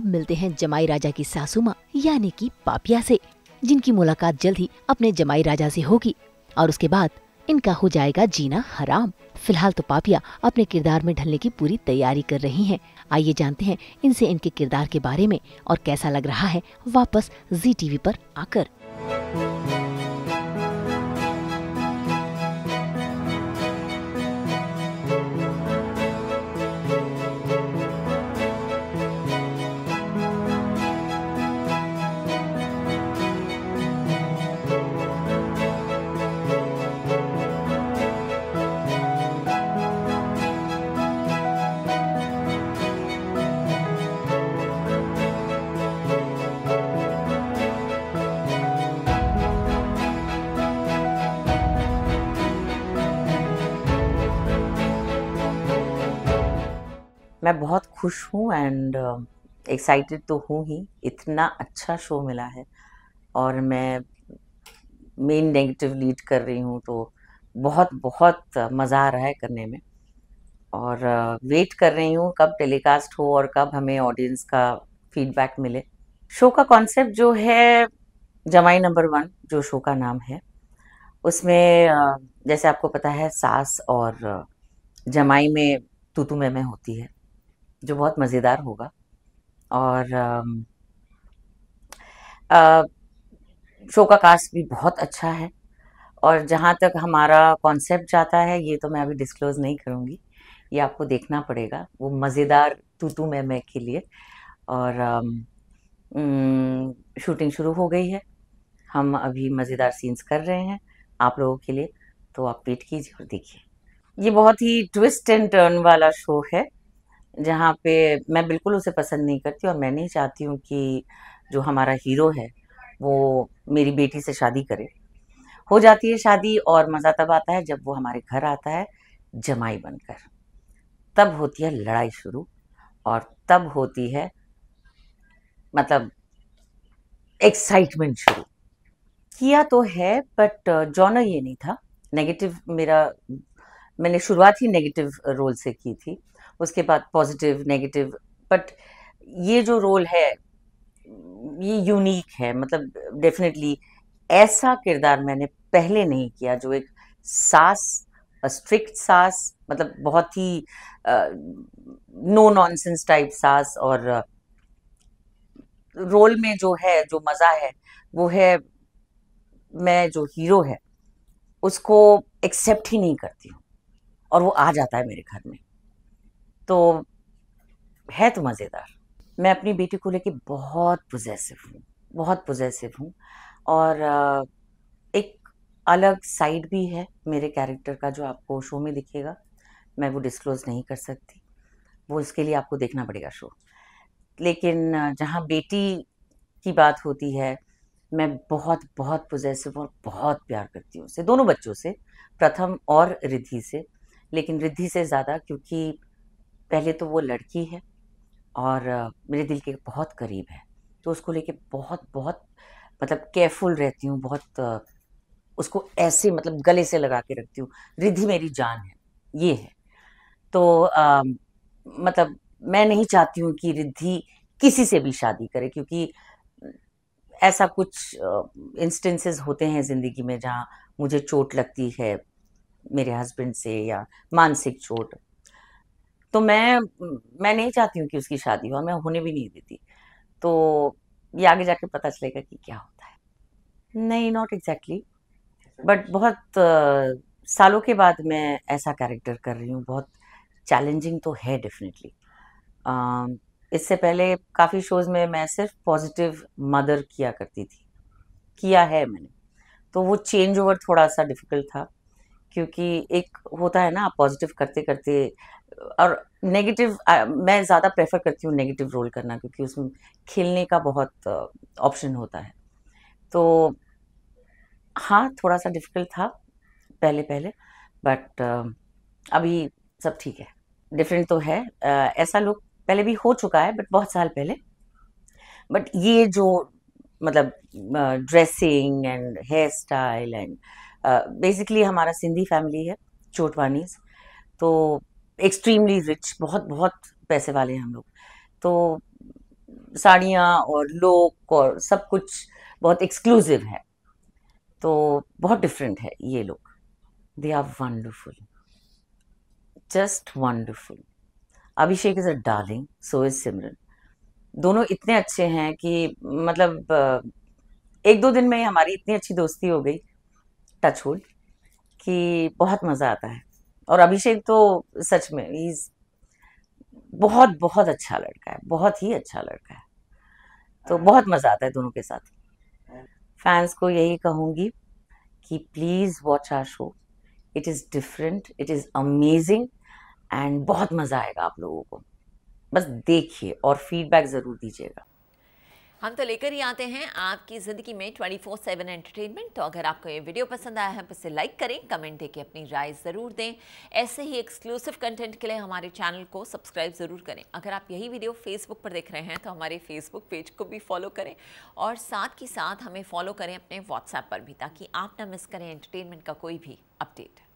अब मिलते हैं जमाई राजा की सासू माँ यानी की पापिया से जिनकी मुलाकात जल्द ही अपने जमाई राजा से होगी और उसके बाद इनका हो जाएगा जीना हराम फिलहाल तो पापिया अपने किरदार में ढलने की पूरी तैयारी कर रही हैं। आइए जानते हैं इनसे इनके किरदार के बारे में और कैसा लग रहा है वापस जी टीवी पर आकर मैं बहुत खुश हूँ एंड एक्साइटेड uh, तो हूँ ही इतना अच्छा शो मिला है और मैं मेन नेगेटिव लीड कर रही हूँ तो बहुत बहुत मज़ा आ रहा है करने में और वेट uh, कर रही हूँ कब टेलीकास्ट हो और कब हमें ऑडियंस का फीडबैक मिले शो का कॉन्सेप्ट जो है जमाई नंबर वन जो शो का नाम है उसमें uh, जैसे आपको पता है सास और जमाई में तूतू में होती है जो बहुत मज़ेदार होगा और आ, शो का कास्ट भी बहुत अच्छा है और जहाँ तक हमारा कॉन्सेप्ट जाता है ये तो मैं अभी डिस्क्लोज नहीं करूँगी ये आपको देखना पड़ेगा वो मज़ेदार तू तू मैं मैं के लिए और शूटिंग शुरू हो गई है हम अभी मज़ेदार सीन्स कर रहे हैं आप लोगों के लिए तो आप वेट कीजिए और देखिए ये बहुत ही ट्विस्ट एंड टर्न वाला शो है जहाँ पे मैं बिल्कुल उसे पसंद नहीं करती और मैं नहीं चाहती हूँ कि जो हमारा हीरो है वो मेरी बेटी से शादी करे हो जाती है शादी और मज़ा तब आता है जब वो हमारे घर आता है जमाई बनकर तब होती है लड़ाई शुरू और तब होती है मतलब एक्साइटमेंट शुरू किया तो है बट जॉनर uh, ये नहीं था नेगेटिव मेरा मैंने शुरुआत ही नेगेटिव रोल से की थी उसके बाद पॉजिटिव नेगेटिव बट ये जो रोल है ये यूनिक है मतलब डेफिनेटली ऐसा किरदार मैंने पहले नहीं किया जो एक सास स्ट्रिक्ट सास मतलब बहुत ही नो नॉनसेंस टाइप सास और रोल में जो है जो मज़ा है वो है मैं जो हीरो है उसको एक्सेप्ट ही नहीं करती हूँ और वो आ जाता है मेरे घर में तो है तो मज़ेदार मैं अपनी बेटी को लेके बहुत पोजेसिव हूँ बहुत पोजेसिव हूँ और एक अलग साइड भी है मेरे कैरेक्टर का जो आपको शो में दिखेगा मैं वो डिस्क्लोज़ नहीं कर सकती वो इसके लिए आपको देखना पड़ेगा शो लेकिन जहाँ बेटी की बात होती है मैं बहुत बहुत पोजेसिव और बहुत प्यार करती हूँ उसे दोनों बच्चों से प्रथम और रिद्धि से लेकिन रिद्धि से ज़्यादा क्योंकि पहले तो वो लड़की है और मेरे दिल के बहुत करीब है तो उसको लेके बहुत बहुत मतलब केयरफुल रहती हूँ बहुत उसको ऐसे मतलब गले से लगा के रखती हूँ रिद्धि मेरी जान है ये है तो आ, मतलब मैं नहीं चाहती हूँ कि रिद्धि किसी से भी शादी करे क्योंकि ऐसा कुछ इंस्टेंसेस होते हैं ज़िंदगी में जहाँ मुझे चोट लगती है मेरे हस्बैंड से या मानसिक चोट तो मैं मैं नहीं चाहती हूँ कि उसकी शादी हो और मैं होने भी नहीं देती तो ये आगे जाके पता चलेगा कि क्या होता है नहीं नॉट एग्जैक्टली बट बहुत uh, सालों के बाद मैं ऐसा कैरेक्टर कर रही हूँ बहुत चैलेंजिंग तो है डेफिनेटली uh, इससे पहले काफ़ी शोज़ में मैं सिर्फ पॉजिटिव मदर किया करती थी किया है मैंने तो वो चेंज ओवर थोड़ा सा डिफ़िकल्ट था क्योंकि एक होता है ना आप पॉजिटिव करते करते और नेगेटिव मैं ज़्यादा प्रेफर करती हूँ नेगेटिव रोल करना क्योंकि उसमें खेलने का बहुत ऑप्शन होता है तो हाँ थोड़ा सा डिफ़िकल्ट था पहले पहले बट अभी सब ठीक है डिफरेंट तो है ऐसा लोग पहले भी हो चुका है बट बहुत साल पहले बट ये जो मतलब dressing and hair style and basically हमारा सिंधी फैमिली है चोटवानीज तो एक्सट्रीमली रिच बहुत बहुत पैसे वाले हैं हम लोग तो साड़ियाँ और लोक और सब कुछ बहुत एक्सक्लूसिव है तो बहुत डिफरेंट है ये लोग they are wonderful just wonderful Abhishek is a darling so is Simran दोनों इतने अच्छे हैं कि मतलब एक दो दिन में हमारी इतनी अच्छी दोस्ती हो गई टचवुड कि बहुत मज़ा आता है और अभिषेक तो सच में इज बहुत बहुत अच्छा लड़का है बहुत ही अच्छा लड़का है तो बहुत मज़ा आता है दोनों के साथ फैंस को यही कहूँगी कि please watch our show it is different it is amazing and बहुत मज़ा आएगा आप लोगों को बस देखिए और फीडबैक ज़रूर दीजिएगा हम तो लेकर ही आते हैं आपकी ज़िंदगी में 24/7 एंटरटेनमेंट तो अगर आपको ये वीडियो पसंद आया है तो इसे लाइक करें कमेंट देके अपनी राय ज़रूर दें ऐसे ही एक्सक्लूसिव कंटेंट के लिए हमारे चैनल को सब्सक्राइब ज़रूर करें अगर आप यही वीडियो फेसबुक पर देख रहे हैं तो हमारे फेसबुक पेज को भी फॉलो करें और साथ ही साथ हमें फॉलो करें अपने व्हाट्सएप पर भी ताकि आप ना मिस करें एंटरटेनमेंट का कोई भी अपडेट